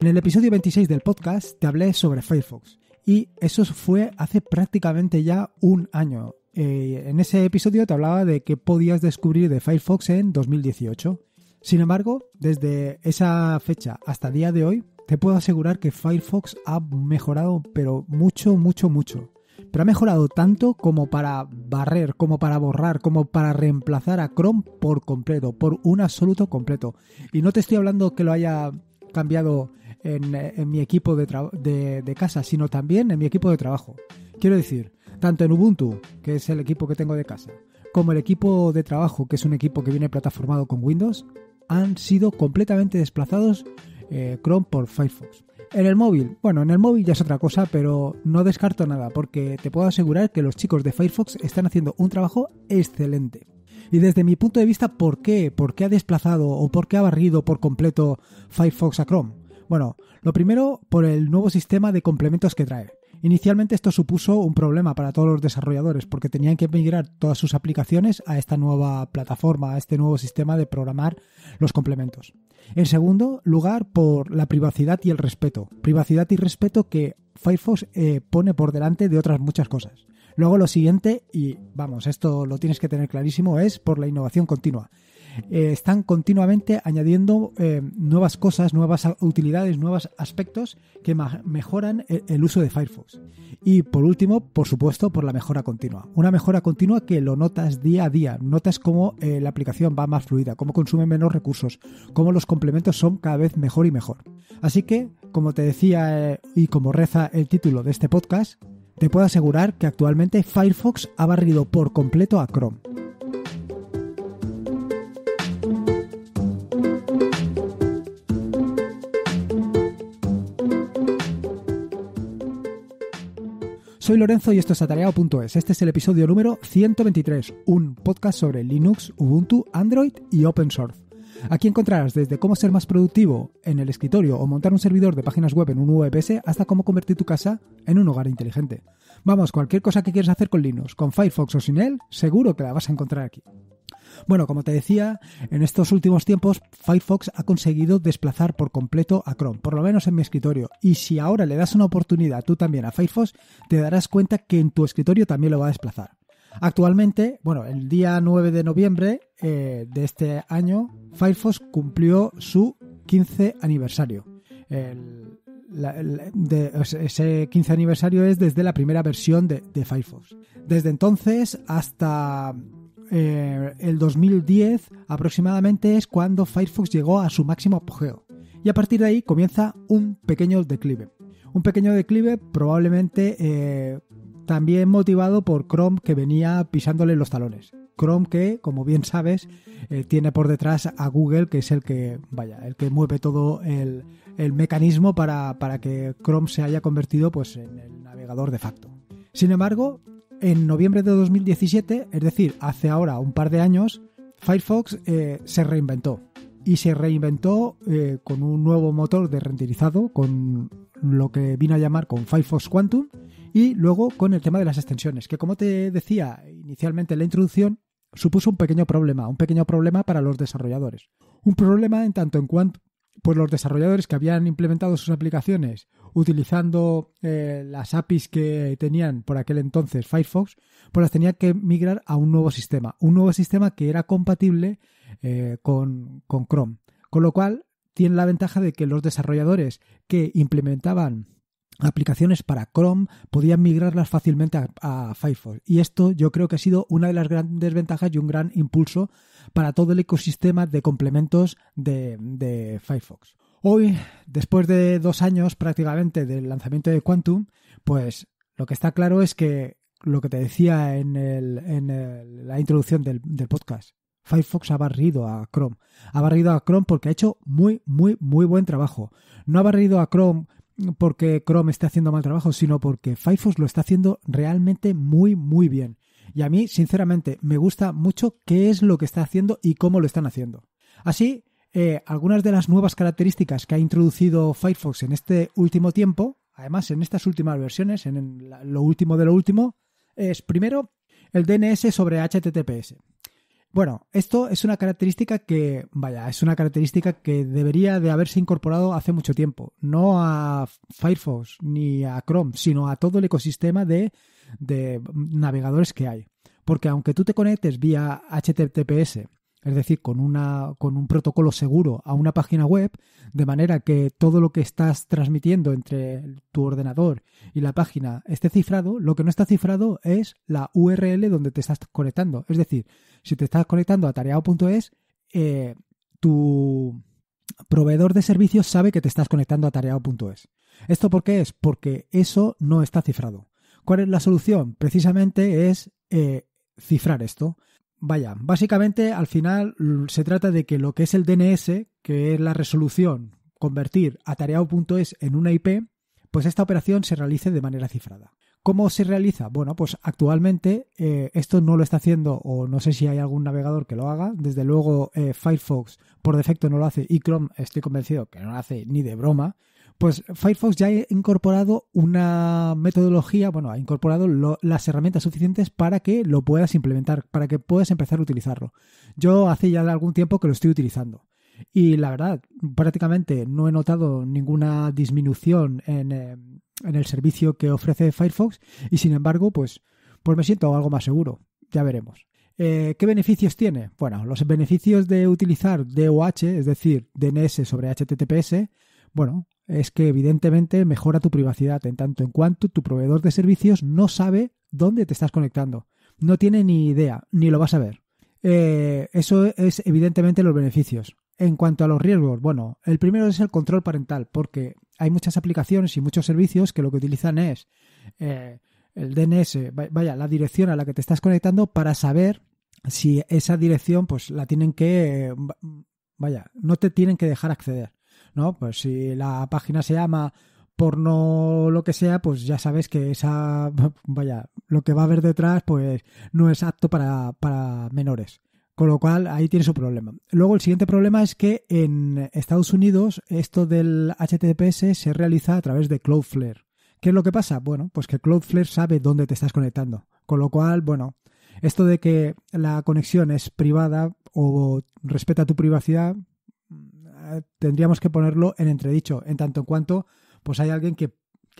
En el episodio 26 del podcast te hablé sobre Firefox y eso fue hace prácticamente ya un año. Eh, en ese episodio te hablaba de qué podías descubrir de Firefox en 2018. Sin embargo, desde esa fecha hasta día de hoy, te puedo asegurar que Firefox ha mejorado, pero mucho, mucho, mucho. Pero ha mejorado tanto como para barrer, como para borrar, como para reemplazar a Chrome por completo, por un absoluto completo. Y no te estoy hablando que lo haya cambiado eh, en, mi equipo de, casa, sino también en mi equipo de trabajo. Quiero decir, tanto en Ubuntu, que es el equipo que tengo de casa, como el equipo de trabajo, que es un equipo que viene plataformado con Windows, han sido completamente desplazados eh, Chrome por Firefox. En el móvil, bueno, en el móvil ya es otra cosa, pero no descarto nada, porque te puedo asegurar que los chicos de Firefox están haciendo un trabajo excelente. Y desde mi punto de vista, ¿por qué? ¿Por qué ha desplazado o por qué ha barrido por completo Firefox a Chrome? Bueno, lo primero por el nuevo sistema de complementos que trae. Inicialmente esto supuso un problema para todos los desarrolladores porque tenían que migrar todas sus aplicaciones a esta nueva plataforma, a este nuevo sistema de programar los complementos. En segundo lugar, por la privacidad y el respeto. Privacidad y respeto que Firefox eh, pone por delante de otras muchas cosas. Luego lo siguiente, y vamos, esto lo tienes que tener clarísimo, es por la innovación continua. Eh, están continuamente añadiendo eh, nuevas cosas, nuevas utilidades, nuevos aspectos que mejoran e-, el, uso de Firefox. Y por último, por supuesto, por la mejora continua. Una mejora continua que lo notas día a día, notas cómo eh, la aplicación va más fluida, cómo consume menos recursos, cómo los complementos son cada vez mejor y mejor. Así que, como te decía y como reza el título de este podcast, te puedo asegurar que actualmente Firefox ha barrido por completo a Chrome. Soy Lorenzo y esto es atareado.es. Este es el episodio número 123, un podcast sobre Linux, Ubuntu, Android y Open Source. Aquí encontrarás desde cómo ser más productivo en el escritorio o montar un servidor de páginas web en un VPS hasta cómo convertir tu casa en un hogar inteligente. Vamos, cualquier cosa que quieras hacer con Linux, con Firefox o sin él, seguro que la vas a encontrar aquí. Bueno, como te decía, en estos últimos tiempos Firefox ha conseguido desplazar por completo a Chrome, por lo menos en mi escritorio. Y si ahora le das una oportunidad tú también a Firefox, te darás cuenta que en tu escritorio también lo va a desplazar. Actualmente, bueno, el día 9 de noviembre eh, de este año, Firefox cumplió su 15 aniversario. ese 15 aniversario es desde la primera versión de Firefox. Desde entonces hasta eh, el 2010 aproximadamente es cuando Firefox llegó a su máximo apogeo. Y a partir de ahí comienza un pequeño declive. Un pequeño declive probablemente eh, también motivado por Chrome que venía pisándole los talones. Chrome que, como bien sabes, eh, tiene por detrás a Google, que es el que, vaya, el que mueve todo el, mecanismo para, para, que Chrome se haya convertido pues, en el navegador de facto. Sin embargo, en noviembre de 2017, es decir, hace ahora un par de años, Firefox eh, se reinventó. Y se reinventó eh, con un nuevo motor de renderizado, con lo que vino a llamar con Firefox Quantum, y luego con el tema de las extensiones, que como te decía inicialmente en la introducción, supuso un pequeño problema, un pequeño problema para los desarrolladores. Un problema en tanto en cuanto pues los desarrolladores que habían implementado sus aplicaciones utilizando eh, las APIs que tenían por aquel entonces Firefox, pues las tenían que migrar a un nuevo sistema, un nuevo sistema que era compatible eh, con, con Chrome. Con lo cual, tiene la ventaja de que los desarrolladores que implementaban aplicaciones para Chrome podían migrarlas fácilmente a, Firefox. Y esto yo creo que ha sido una de las grandes ventajas y un gran impulso para todo el ecosistema de complementos de, Firefox. Hoy, después de dos años prácticamente del lanzamiento de Quantum, pues lo que está claro es que lo que te decía en, la introducción del, del podcast, Firefox ha barrido a Chrome. Ha barrido a Chrome porque ha hecho muy, muy, muy buen trabajo. No ha barrido a Chrome porque Chrome esté haciendo mal trabajo, sino porque Firefox lo está haciendo realmente muy, muy bien. Y a mí, sinceramente, me gusta mucho qué es lo que está haciendo y cómo lo están haciendo. Así, eh, algunas de las nuevas características que ha introducido Firefox en este último tiempo, además en estas últimas versiones, en lo último de lo último, es primero el DNS sobre HTTPS. Bueno, esto es una característica que, vaya, es una característica que debería de haberse incorporado hace mucho tiempo, no a Firefox ni a Chrome, sino a todo el ecosistema de, de navegadores que hay. Porque aunque tú te conectes vía HTTPS es decir, con, una, con un protocolo seguro a una página web, de manera que todo lo que estás transmitiendo entre tu ordenador y la página esté cifrado, lo que no está cifrado es la URL donde te estás conectando. Es decir, si te estás conectando a tareao.es, eh, tu proveedor de servicios sabe que te estás conectando a tareao.es. ¿Esto por qué es? Porque eso no está cifrado. ¿Cuál es la solución? Precisamente es eh, cifrar esto. Vaya, básicamente al final se trata de que lo que es el DNS, que es la resolución, convertir atareado.es en una IP, pues esta operación se realice de manera cifrada. ¿Cómo se realiza? Bueno, pues actualmente eh, esto no lo está haciendo o no sé si hay algún navegador que lo haga. Desde luego eh, Firefox por defecto no lo hace y Chrome estoy convencido que no lo hace ni de broma. Pues Firefox ya ha incorporado una metodología, bueno, ha incorporado las herramientas suficientes para que lo puedas implementar, para que puedas empezar a utilizarlo. Yo hace ya algún tiempo que lo estoy utilizando. Y la verdad, prácticamente no he notado ninguna disminución en, eh, el servicio que ofrece Firefox y sin embargo, pues, pues me siento algo más seguro. Ya veremos. Eh, ¿Qué beneficios tiene? Bueno, los beneficios de utilizar DOH, es decir, DNS sobre HTTPS, bueno, es que evidentemente mejora tu privacidad en tanto en cuanto tu proveedor de servicios no sabe dónde te estás conectando. No tiene ni idea, ni lo vas a ver. Eh, eso es evidentemente los beneficios. En cuanto a los riesgos, bueno, el primero es el control parental, porque hay muchas aplicaciones y muchos servicios que lo que utilizan es eh, el DNS, vaya, la dirección a la que te estás conectando para saber si esa dirección, pues la tienen que, vaya, no te tienen que dejar acceder. ¿no? Pues si la página se llama por no lo que sea, pues ya sabes que esa, vaya, lo que va a haber detrás, pues no es apto para, para menores. Con lo cual, ahí tiene su problema. Luego, el siguiente problema es que en Estados Unidos esto del HTTPS se realiza a través de Cloudflare. ¿Qué es lo que pasa? Bueno, pues que Cloudflare sabe dónde te estás conectando. Con lo cual, bueno, esto de que la conexión es privada o respeta tu privacidad, tendríamos que ponerlo en entredicho, en tanto en cuanto pues hay alguien que,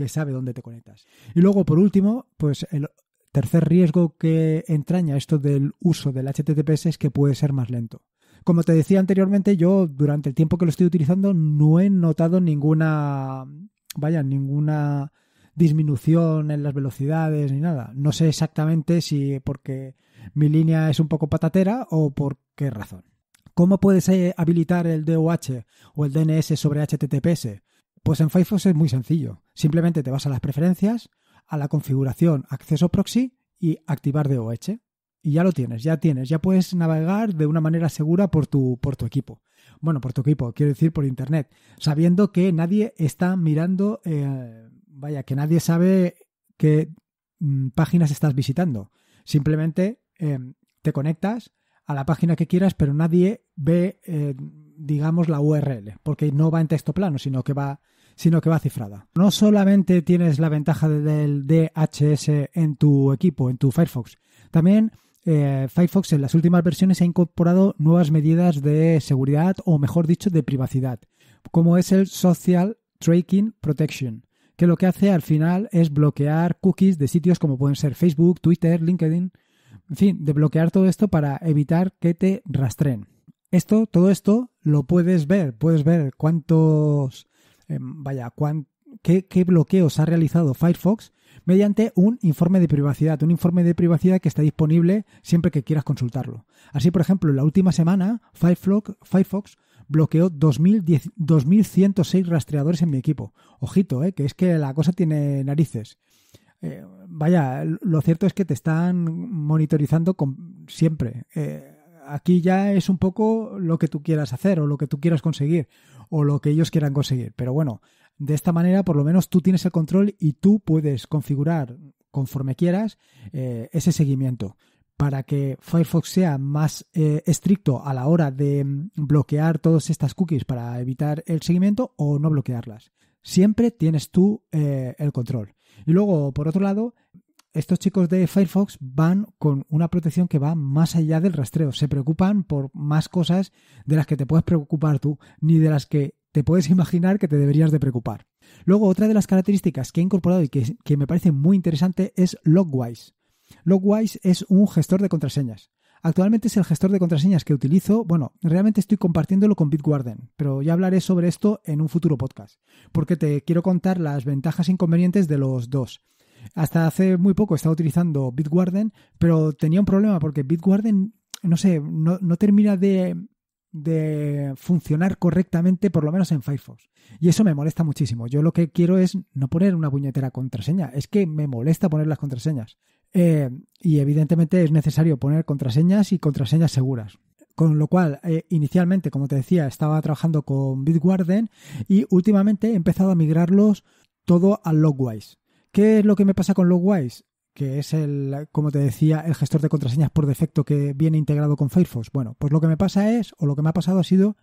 sabe dónde te conectas. Y luego, por último, pues el tercer riesgo que entraña esto del uso del HTTPS es que puede ser más lento. Como te decía anteriormente, yo durante el tiempo que lo estoy utilizando no he notado ninguna, vaya, ninguna disminución en las velocidades ni nada. No sé exactamente si porque mi línea es un poco patatera o por qué razón. ¿Cómo puedes eh, habilitar el DOH o el DNS sobre HTTPS? Pues en Firefox es muy sencillo. Simplemente te vas a las preferencias, a la configuración acceso proxy y activar DOH. Y ya lo tienes, ya tienes, ya puedes navegar de una manera segura por tu, por tu equipo. Bueno, por tu equipo, quiero decir por internet, sabiendo que nadie está mirando, eh, vaya, que nadie sabe qué mm, páginas estás visitando. Simplemente em, te conectas, a la página que quieras, pero nadie ve, eh, digamos, la URL, porque no va en texto plano, sino que va sino que va cifrada. No solamente tienes la ventaja del DHS en tu equipo, en tu Firefox, también eh, Firefox en las últimas versiones ha incorporado nuevas medidas de seguridad o mejor dicho de privacidad, como es el Social Tracking Protection, que lo que hace al final es bloquear cookies de sitios como pueden ser Facebook, Twitter, LinkedIn, en fin, de bloquear todo esto para evitar que te rastreen. Esto, todo esto lo puedes ver, puedes ver cuántos, em, vaya, qué, bloqueos ha realizado Firefox mediante un informe de privacidad, un informe de privacidad que está disponible siempre que quieras consultarlo. Así, por ejemplo, la última semana Firefox, bloqueó 2.106 rastreadores en mi equipo. Ojito, eh, que es que la cosa tiene narices. Eh, vaya, lo cierto es que te están monitorizando siempre. Eh, aquí ya es un poco lo que tú quieras hacer o lo que tú quieras conseguir o lo que ellos quieran conseguir. Pero bueno, de esta manera por lo menos tú tienes el control y tú puedes configurar conforme quieras eh, ese seguimiento para que Firefox sea más estricto a la hora de mm, bloquear todas estas cookies para evitar el seguimiento o no bloquearlas. Siempre tienes tú el control. Y luego, por otro lado, estos chicos de Firefox van con una protección que va más allá del rastreo. Se preocupan por más cosas de las que te puedes preocupar tú, ni de las que te puedes imaginar que te deberías de preocupar. Luego, otra de las características que he incorporado y que, que me parece muy interesante es Logwise. Logwise es un gestor de contraseñas. Actualmente es el gestor de contraseñas que utilizo. Bueno, realmente estoy compartiéndolo con Bitwarden, pero ya hablaré sobre esto en un futuro podcast, porque te quiero contar las ventajas e inconvenientes de los dos. Hasta hace muy poco estaba utilizando Bitwarden, pero tenía un problema porque Bitwarden, no sé, no, termina de, de funcionar correctamente, por lo menos en Firefox. Y eso me molesta muchísimo. Yo lo que quiero es no poner una puñetera contraseña. Es que me molesta poner las contraseñas. Eh, y evidentemente es necesario poner contraseñas y contraseñas seguras. Con lo cual, eh, inicialmente, como te decía, estaba trabajando con Bitwarden y últimamente he empezado a migrarlos todo a Logwise. ¿Qué es lo que me pasa con Logwise? que es el, como te decía, el gestor de contraseñas por defecto que viene integrado con Firefox. Bueno, pues lo que me pasa es, o lo que me ha pasado ha sido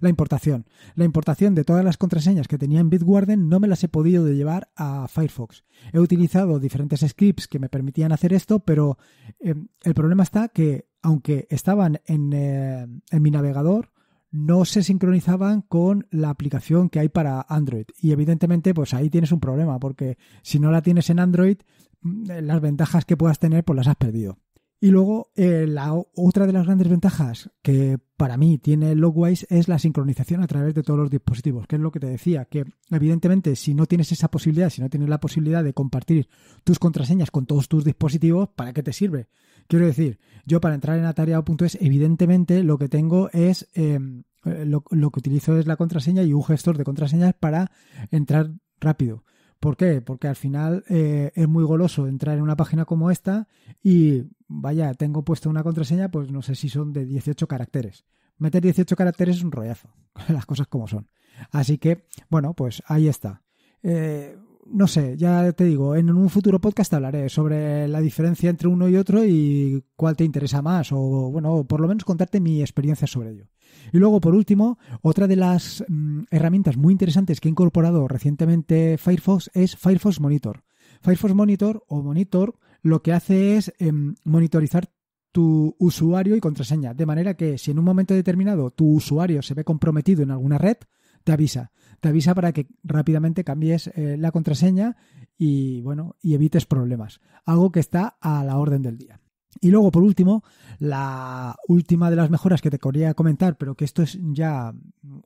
la importación. La importación de todas las contraseñas que tenía en Bitwarden no me las he podido llevar a Firefox. He utilizado diferentes scripts que me permitían hacer esto, pero eh, el problema está que aunque estaban en, eh, en mi navegador, no se sincronizaban con la aplicación que hay para Android. Y evidentemente, pues ahí tienes un problema, porque si no la tienes en Android, mm, las ventajas que puedas tener, pues las has perdido. Y luego, eh, la otra de las grandes ventajas que para mí tiene Logwise es la sincronización a través de todos los dispositivos, que es lo que te decía, que evidentemente si no tienes esa posibilidad, si no tienes la posibilidad de compartir tus contraseñas con todos tus dispositivos, ¿para qué te sirve? Quiero decir, yo para entrar en es, evidentemente lo que tengo es... Em, eh, lo, lo que utilizo es la contraseña y un gestor de contraseñas para entrar rápido. ¿Por qué? Porque al final eh, es muy goloso entrar en una página como esta y, vaya, tengo puesta una contraseña, pues no sé si son de 18 caracteres. Meter 18 caracteres es un rollazo, las cosas como son. Así que, bueno, pues ahí está. Eh, no sé, ya te digo, en un futuro podcast hablaré sobre la diferencia entre uno y otro y cuál te interesa más, o bueno, por lo menos contarte mi experiencia sobre ello. Y luego, por último, otra de las mm, herramientas muy interesantes que he incorporado recientemente Firefox es Firefox Monitor. Firefox Monitor o Monitor lo que hace es em, monitorizar tu usuario y contraseña, de manera que si en un momento determinado tu usuario se ve comprometido en alguna red, te avisa. Te avisa para que rápidamente cambies eh, la contraseña y, bueno, y evites problemas. Algo que está a la orden del día. Y luego, por último, la última de las mejoras que te quería comentar, pero que esto es ya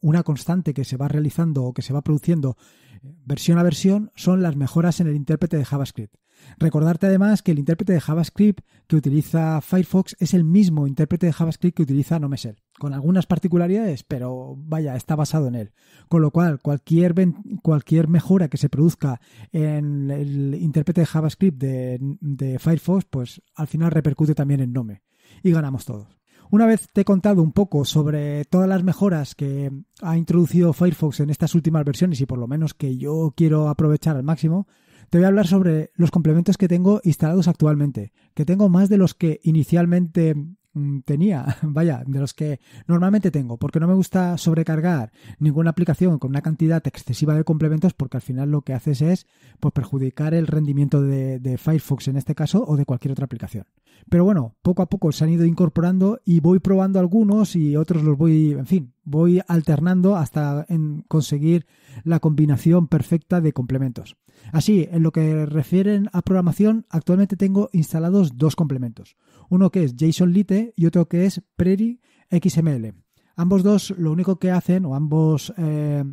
una constante que se va realizando o que se va produciendo eh, versión a versión, son las mejoras en el intérprete de JavaScript. Recordarte además que el intérprete de JavaScript que utiliza Firefox es el mismo intérprete de JavaScript que utiliza NoMesel, con algunas particularidades, pero vaya, está basado en él. Con lo cual, cualquier, cualquier mejora que se produzca en el intérprete de JavaScript de, de Firefox, pues al final repercute también en Nome y ganamos todos. Una vez te he contado un poco sobre todas las mejoras que ha introducido Firefox en estas últimas versiones y por lo menos que yo quiero aprovechar al máximo, te voy a hablar sobre los complementos que tengo instalados actualmente, que tengo más de los que inicialmente mm, tenía, vaya, de los que normalmente tengo, porque no me gusta sobrecargar ninguna aplicación con una cantidad excesiva de complementos, porque al final lo que haces es pues, perjudicar el rendimiento de, de, Firefox en este caso o de cualquier otra aplicación. Pero bueno, poco a poco se han ido incorporando y voy probando algunos y otros los voy, en fin, voy alternando hasta conseguir la combinación perfecta de complementos. Así, en lo que refieren a programación, actualmente tengo instalados dos complementos, uno que es JSON-Lite y otro que es Prairie XML. Ambos dos lo único que hacen, o ambos eh,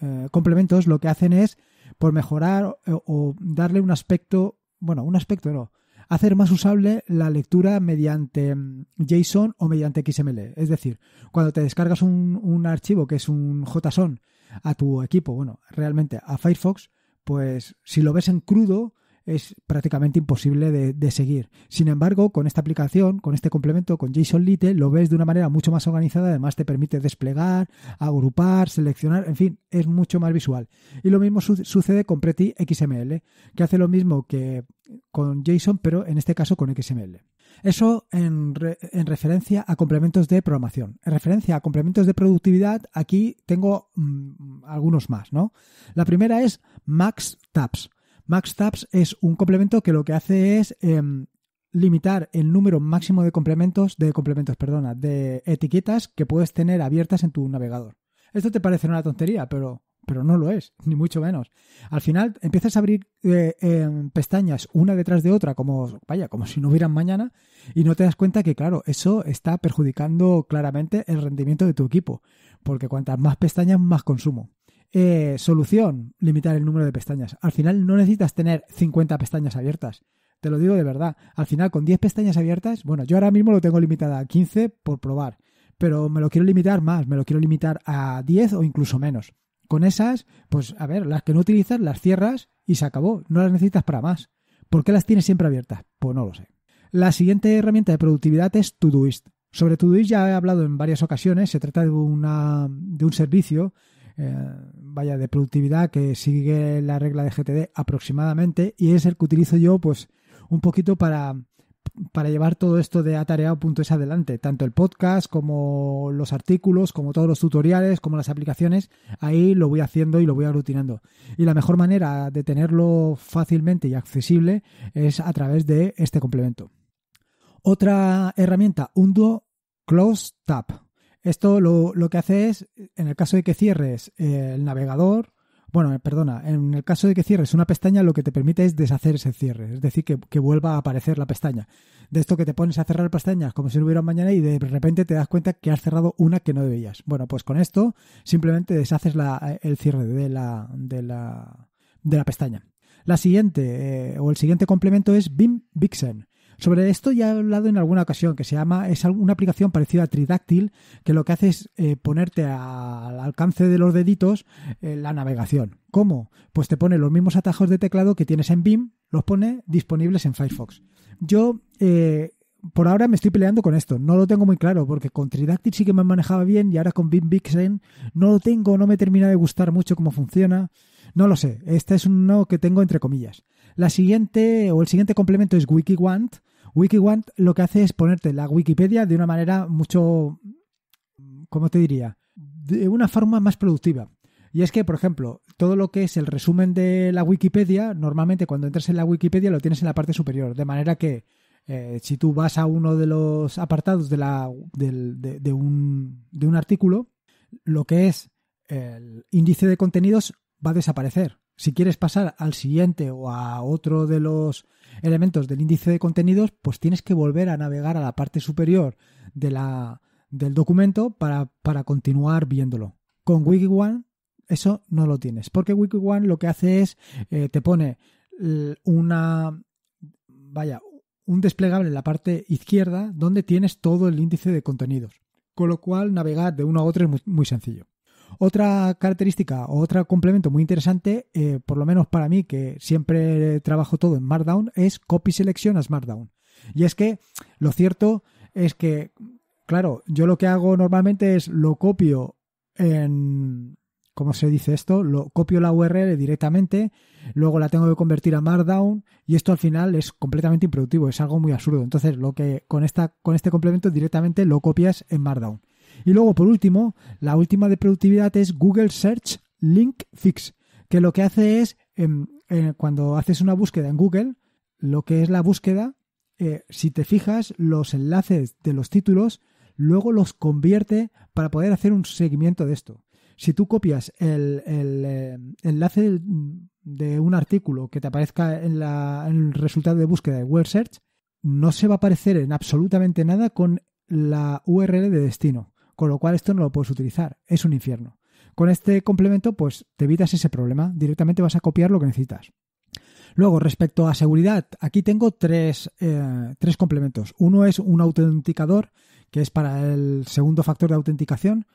eh, complementos lo que hacen es por mejorar eh, o darle un aspecto, bueno, un aspecto no, hacer más usable la lectura mediante mm, JSON o mediante XML. Es decir, cuando te descargas un, un archivo que es un JSON a tu equipo, bueno, realmente a Firefox, pues si lo ves en crudo, es prácticamente imposible de, seguir. Sin embargo, con esta aplicación, con este complemento, con JSON Lite, lo ves de una manera mucho más organizada, además te permite desplegar, agrupar, seleccionar, en fin, es mucho más visual. Y lo mismo sucede con Pretty XML, que hace lo mismo que con JSON, pero en este caso con XML. Eso en, referencia a complementos de programación. En referencia a complementos de productividad, aquí tengo mm, algunos más, ¿no? La primera es Max Tabs. MaxTabs es un complemento que lo que hace es em, limitar el número máximo de complementos, de complementos, perdona, de etiquetas que puedes tener abiertas en tu navegador. Esto te parece una tontería, pero, pero no lo es, ni mucho menos. Al final empiezas a abrir eh, em, pestañas una detrás de otra, como vaya, como si no hubieran mañana, y no te das cuenta que, claro, eso está perjudicando claramente el rendimiento de tu equipo, porque cuantas más pestañas, más consumo. Eh, solución, limitar el número de pestañas. Al final no necesitas tener 50 pestañas abiertas. Te lo digo de verdad. Al final con 10 pestañas abiertas, bueno, yo ahora mismo lo tengo limitada a 15 por probar, pero me lo quiero limitar más, me lo quiero limitar a 10 o incluso menos. Con esas, pues a ver, las que no utilizas las cierras y se acabó, no las necesitas para más. ¿Por qué las tienes siempre abiertas? Pues no lo sé. La siguiente herramienta de productividad es Todoist. Sobre Todoist ya he hablado en varias ocasiones, se trata de, una, de un servicio eh, vaya, de productividad que sigue la regla de GTD aproximadamente y es el que utilizo yo pues un poquito para, para llevar todo esto de atareado.es adelante, tanto el podcast como los artículos, como todos los tutoriales, como las aplicaciones, ahí lo voy haciendo y lo voy aglutinando. Y la mejor manera de tenerlo fácilmente y accesible es a través de este complemento. Otra herramienta, Undo Close Tab. Esto lo, que hace es, en el caso de que cierres eh, el navegador, bueno, eh, perdona, en el caso de que cierres una pestaña, lo que te permite es deshacer ese cierre, es decir, que, vuelva a aparecer la pestaña. De esto que te pones a cerrar pestañas como si no hubiera mañana y de repente te das cuenta que has cerrado una que no debías. Bueno, pues con esto simplemente deshaces el cierre de la, de la, pestaña. La siguiente eh, o el siguiente complemento es BIM Vixen. Sobre esto ya he hablado en alguna ocasión, que se llama, es una aplicación parecida a Tridáctil, que lo que hace es eh, ponerte al alcance de los deditos eh, la navegación. ¿Cómo? Pues te pone los mismos atajos de teclado que tienes en BIM, los pone disponibles en Firefox. Yo eh, por ahora me estoy peleando con esto. No lo tengo muy claro, porque con Tridactyl sí que me manejaba bien y ahora con BinBixen no lo tengo, no me termina de gustar mucho cómo funciona. No lo sé. Este es uno que tengo entre comillas. La siguiente o el siguiente complemento es WikiWant. WikiWant lo que hace es ponerte la Wikipedia de una manera mucho. ¿Cómo te diría? De una forma más productiva. Y es que, por ejemplo, todo lo que es el resumen de la Wikipedia, normalmente cuando entras en la Wikipedia lo tienes en la parte superior, de manera que eh, si tú vas a uno de los apartados de, la, de, un, artículo, lo que es el índice de contenidos va a desaparecer. Si quieres pasar al siguiente o a otro de los elementos del índice de contenidos, pues tienes que volver a navegar a la parte superior de la, del documento para, continuar viéndolo. Con WikiOne eso no lo tienes, porque WikiOne lo que hace es, eh, te pone una, vaya, un desplegable en la parte izquierda donde tienes todo el índice de contenidos, con lo cual navegar de uno a otro es muy, sencillo. Otra característica o otro complemento muy interesante, eh, por lo menos para mí que siempre trabajo todo en Markdown, es copy selection a Markdown. Y es que lo cierto es que, claro, yo lo que hago normalmente es lo copio en, ¿cómo se dice esto? Lo, copio la URL directamente, luego la tengo que convertir a Markdown y esto al final es completamente improductivo, es algo muy absurdo. Entonces, lo que con, esta, con este complemento directamente lo copias en Markdown. Y luego, por último, la última de productividad es Google Search Link Fix, que lo que hace es, em, eh, cuando haces una búsqueda en Google, lo que es la búsqueda, eh, si te fijas, los enlaces de los títulos luego los convierte para poder hacer un seguimiento de esto si tú copias el, eh, enlace de un artículo que te aparezca en, el resultado de búsqueda de Web Search, no se va a aparecer en absolutamente nada con la URL de destino, con lo cual esto no lo puedes utilizar, es un infierno. Con este complemento, pues te evitas ese problema, directamente vas a copiar lo que necesitas. Luego, respecto a seguridad, aquí tengo tres, eh, tres complementos. Uno es un autenticador, que es para el segundo factor de autenticación,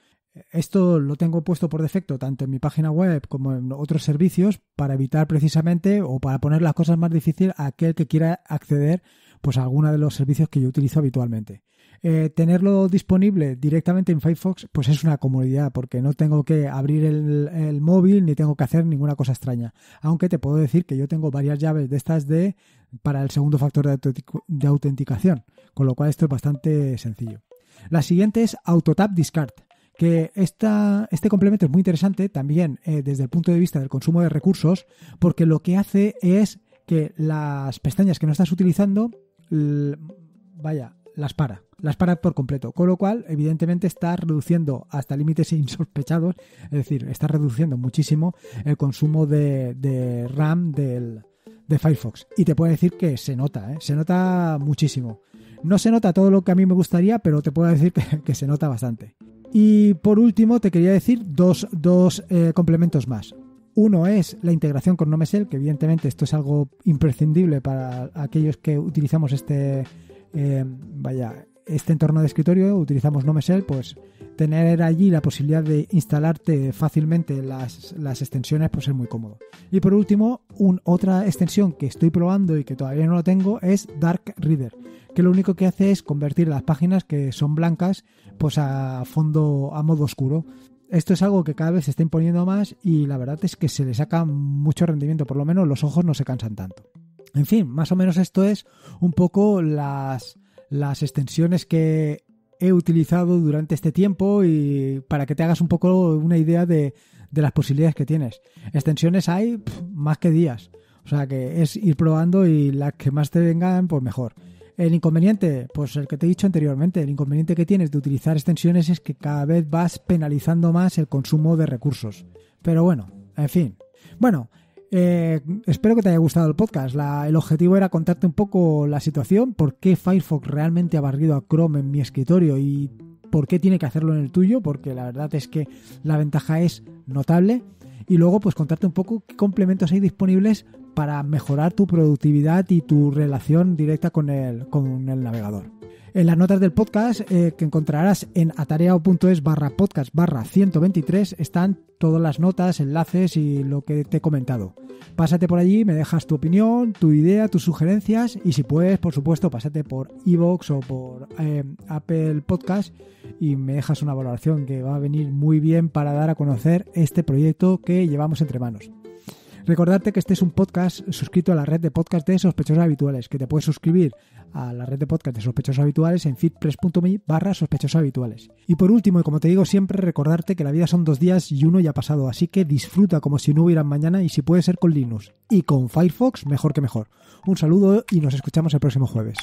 esto lo tengo puesto por defecto tanto en mi página web como en otros servicios para evitar precisamente o para poner las cosas más difíciles a aquel que quiera acceder pues, a alguno de los servicios que yo utilizo habitualmente. Eh, tenerlo disponible directamente en Firefox pues es una comodidad porque no tengo que abrir el, móvil ni tengo que hacer ninguna cosa extraña. Aunque te puedo decir que yo tengo varias llaves de estas de para el segundo factor de, de autenticación, con lo cual esto es bastante sencillo. La siguiente es AutoTap Discard que este complemento es muy interesante también eh, desde el punto de vista del consumo de recursos, porque lo que hace es que las pestañas que no estás utilizando, vaya, las para, las para por completo, con lo cual evidentemente está reduciendo hasta límites insospechados, es decir, está reduciendo muchísimo el consumo de, RAM de Firefox. Y te puedo decir que se nota, ¿eh? se nota muchísimo. No se nota todo lo que a mí me gustaría, pero te puedo decir que se nota bastante. Y por último, te quería decir dos, eh, complementos más. Uno es la integración con Nomesel, que evidentemente esto es algo imprescindible para aquellos que utilizamos este, eh, vaya, este entorno de escritorio utilizamos NoMesel, pues tener allí la posibilidad de instalarte fácilmente las, extensiones pues es muy cómodo. Y por último, un, otra extensión que estoy probando y que todavía no lo tengo es Dark Reader, que lo único que hace es convertir las páginas que son blancas pues a fondo, a modo oscuro. Esto es algo que cada vez se está imponiendo más y la verdad es que se le saca mucho rendimiento, por lo menos los ojos no se cansan tanto. En fin, más o menos esto es un poco las, las extensiones que he utilizado durante este tiempo y para que te hagas un poco una idea de, de las posibilidades que tienes. Extensiones hay más que días. O sea que es ir probando y las que más te vengan, pues mejor. El inconveniente, pues el que te he dicho anteriormente, el inconveniente que tienes de utilizar extensiones es que cada vez vas penalizando más el consumo de recursos. Pero bueno, en fin. Bueno, eh, espero que te haya gustado el podcast. el objetivo era contarte un poco la situación, por qué Firefox realmente ha barrido a Chrome en mi escritorio y por qué tiene que hacerlo en el tuyo, porque la verdad es que la ventaja es notable. Y luego, pues contarte un poco qué complementos hay disponibles para mejorar tu productividad y tu relación directa con el, con el navegador. En las notas del podcast eh, que encontrarás en atareao.es barra podcast barra 123 están todas las notas, enlaces y lo que te he comentado. Pásate por allí, me dejas tu opinión, tu idea, tus sugerencias y si puedes, por supuesto, pásate por iVoox o por eh, Apple Podcast y me dejas una valoración que va a venir muy bien para dar a conocer este proyecto que llevamos entre manos. Recordarte que este es un podcast suscrito a la red de podcast de sospechosos habituales, que te puedes suscribir a la red de podcast de sospechosos habituales en fitpress.me barra sospechosos habituales. Y por último, y como te digo siempre, recordarte que la vida son dos días y uno ya ha pasado, así que disfruta como si no hubieran mañana y si puede ser con Linux y con Firefox, mejor que mejor. Un saludo y nos escuchamos el próximo jueves.